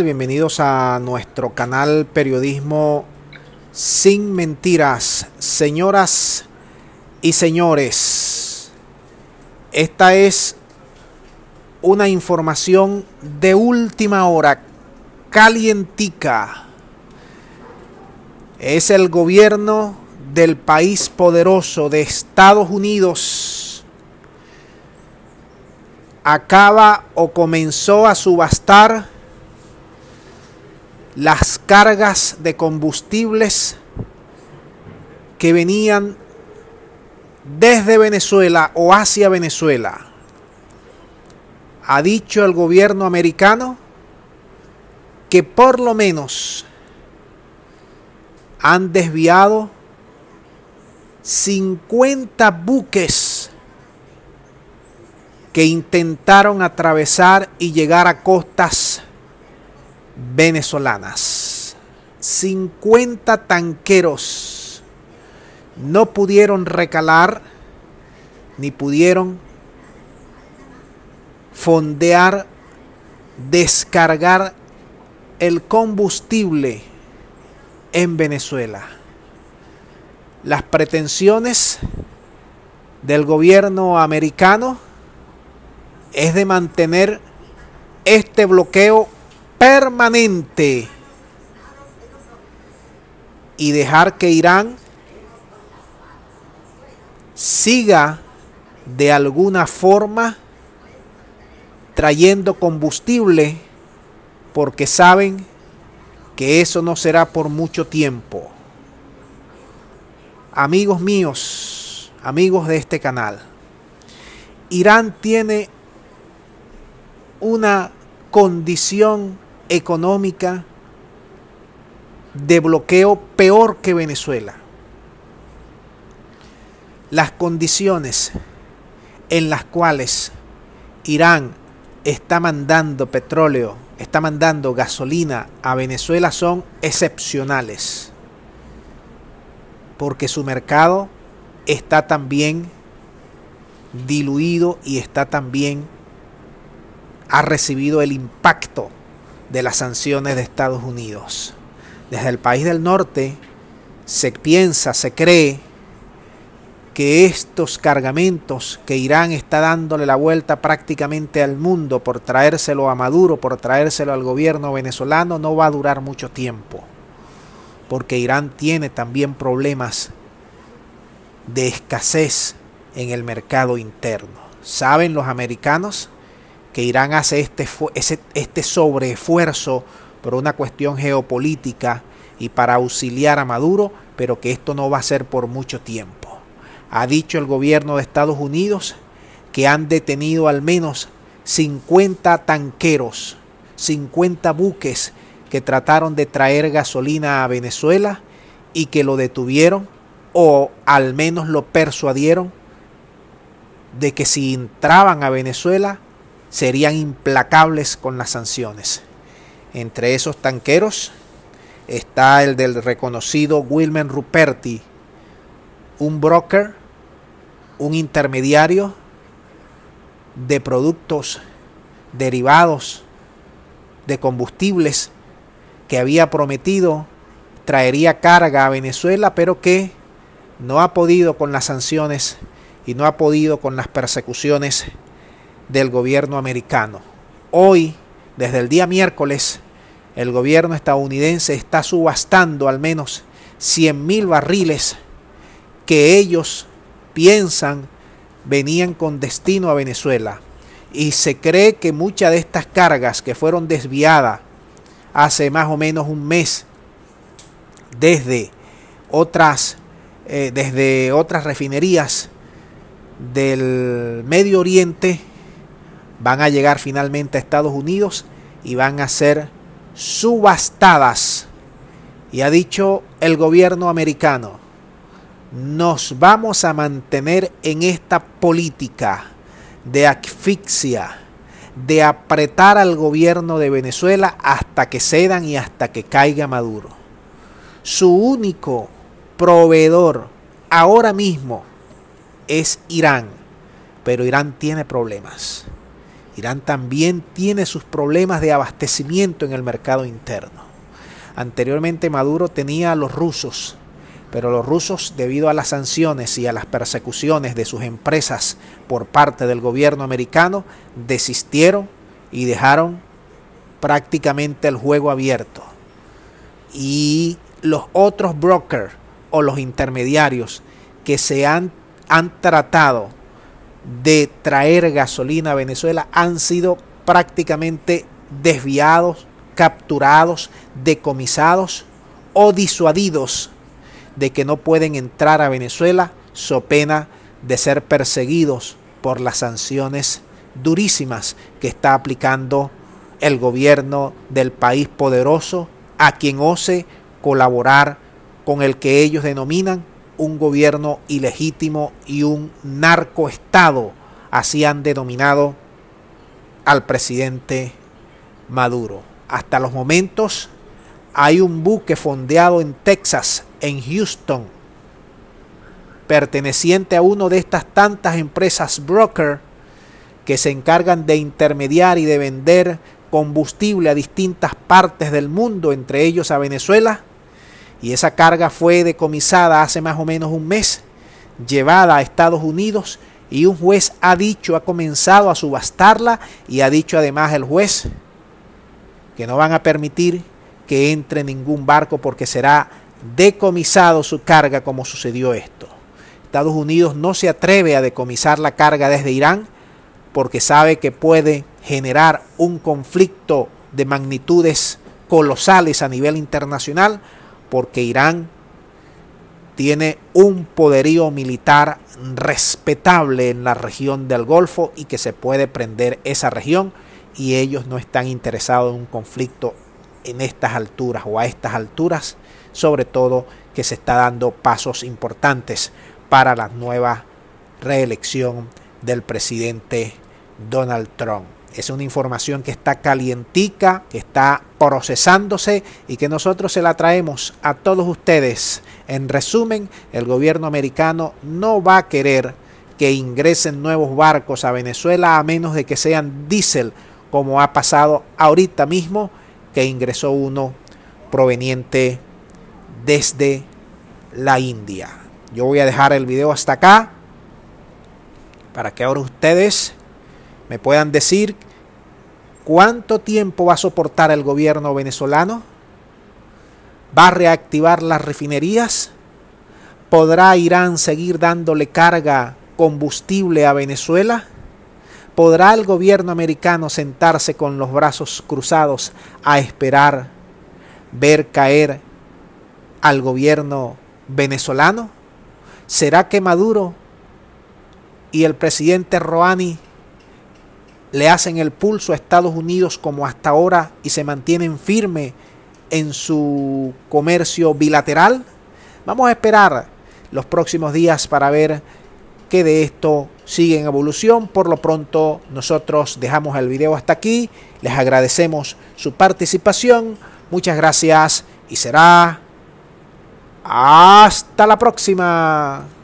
Bienvenidos a nuestro canal Periodismo sin Mentiras. Señoras y señores, esta es una información de última hora, calientica. Es el gobierno del país poderoso de Estados Unidos. Acaba o comenzó a subastar las cargas de combustibles que venían desde Venezuela o hacia Venezuela. Ha dicho el gobierno americano que por lo menos han desviado 50 buques que intentaron atravesar y llegar a costas venezolanas. 50 tanqueros no pudieron recalar ni pudieron fondear, descargar el combustible en Venezuela. Las pretensiones del gobierno americano es de mantener este bloqueo permanente y dejar que Irán siga de alguna forma trayendo combustible porque saben que eso no será por mucho tiempo. Amigos míos, amigos de este canal, Irán tiene una condición económica de bloqueo peor que Venezuela. Las condiciones en las cuales Irán está mandando petróleo, está mandando gasolina a Venezuela son excepcionales. Porque su mercado está también diluido y está también ha recibido el impacto de las sanciones de Estados Unidos. Desde el país del norte se piensa, se cree que estos cargamentos que Irán está dándole la vuelta prácticamente al mundo por traérselo a Maduro, por traérselo al gobierno venezolano, no va a durar mucho tiempo. Porque Irán tiene también problemas de escasez en el mercado interno. ¿Saben los americanos que Irán hace este, este sobreesfuerzo por una cuestión geopolítica y para auxiliar a Maduro, pero que esto no va a ser por mucho tiempo. Ha dicho el gobierno de Estados Unidos que han detenido al menos 50 tanqueros, 50 buques que trataron de traer gasolina a Venezuela y que lo detuvieron o al menos lo persuadieron de que si entraban a Venezuela serían implacables con las sanciones. Entre esos tanqueros está el del reconocido Wilmer Ruperti, un broker, un intermediario de productos derivados de combustibles que había prometido traería carga a Venezuela, pero que no ha podido con las sanciones y no ha podido con las persecuciones del gobierno americano. Hoy, desde el día miércoles, el gobierno estadounidense está subastando al menos 100 mil barriles que ellos piensan venían con destino a Venezuela. Y se cree que muchas de estas cargas que fueron desviadas hace más o menos un mes desde otras, eh, desde otras refinerías del Medio Oriente van a llegar finalmente a Estados Unidos y van a ser subastadas. Y ha dicho el gobierno americano, nos vamos a mantener en esta política de asfixia, de apretar al gobierno de Venezuela hasta que cedan y hasta que caiga Maduro. Su único proveedor ahora mismo es Irán, pero Irán tiene problemas. Irán también tiene sus problemas de abastecimiento en el mercado interno. Anteriormente Maduro tenía a los rusos, pero los rusos, debido a las sanciones y a las persecuciones de sus empresas por parte del gobierno americano, desistieron y dejaron prácticamente el juego abierto. Y los otros brokers o los intermediarios que se han, han tratado de traer gasolina a Venezuela han sido prácticamente desviados, capturados, decomisados o disuadidos de que no pueden entrar a Venezuela so pena de ser perseguidos por las sanciones durísimas que está aplicando el gobierno del país poderoso a quien ose colaborar con el que ellos denominan un gobierno ilegítimo y un narcoestado, así han denominado al presidente Maduro. Hasta los momentos hay un buque fondeado en Texas, en Houston, perteneciente a una de estas tantas empresas broker que se encargan de intermediar y de vender combustible a distintas partes del mundo, entre ellos a Venezuela, y esa carga fue decomisada hace más o menos un mes, llevada a Estados Unidos y un juez ha dicho, ha comenzado a subastarla y ha dicho además el juez que no van a permitir que entre ningún barco porque será decomisado su carga como sucedió esto. Estados Unidos no se atreve a decomisar la carga desde Irán porque sabe que puede generar un conflicto de magnitudes colosales a nivel internacional porque Irán tiene un poderío militar respetable en la región del Golfo y que se puede prender esa región y ellos no están interesados en un conflicto en estas alturas o a estas alturas, sobre todo que se está dando pasos importantes para la nueva reelección del presidente Donald Trump es una información que está calientica, que está procesándose y que nosotros se la traemos a todos ustedes. En resumen, el gobierno americano no va a querer que ingresen nuevos barcos a Venezuela a menos de que sean diésel, como ha pasado ahorita mismo, que ingresó uno proveniente desde la India. Yo voy a dejar el video hasta acá para que ahora ustedes me puedan decir cuánto tiempo va a soportar el gobierno venezolano, va a reactivar las refinerías, podrá Irán seguir dándole carga combustible a Venezuela, podrá el gobierno americano sentarse con los brazos cruzados a esperar ver caer al gobierno venezolano. ¿Será que Maduro y el presidente Rouhani le hacen el pulso a Estados Unidos como hasta ahora y se mantienen firme en su comercio bilateral? Vamos a esperar los próximos días para ver qué de esto sigue en evolución. Por lo pronto, nosotros dejamos el video hasta aquí. Les agradecemos su participación. Muchas gracias y será hasta la próxima.